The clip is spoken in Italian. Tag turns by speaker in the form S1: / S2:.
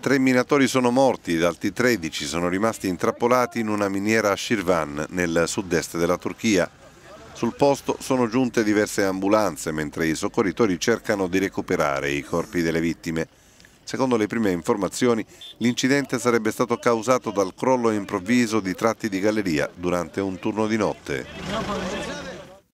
S1: Tre minatori sono morti ed altri 13 sono rimasti intrappolati in una miniera a Shirvan, nel sud-est della Turchia. Sul posto sono giunte diverse ambulanze mentre i soccorritori cercano di recuperare i corpi delle vittime. Secondo le prime informazioni l'incidente sarebbe stato causato dal crollo improvviso di tratti di galleria durante un turno di notte.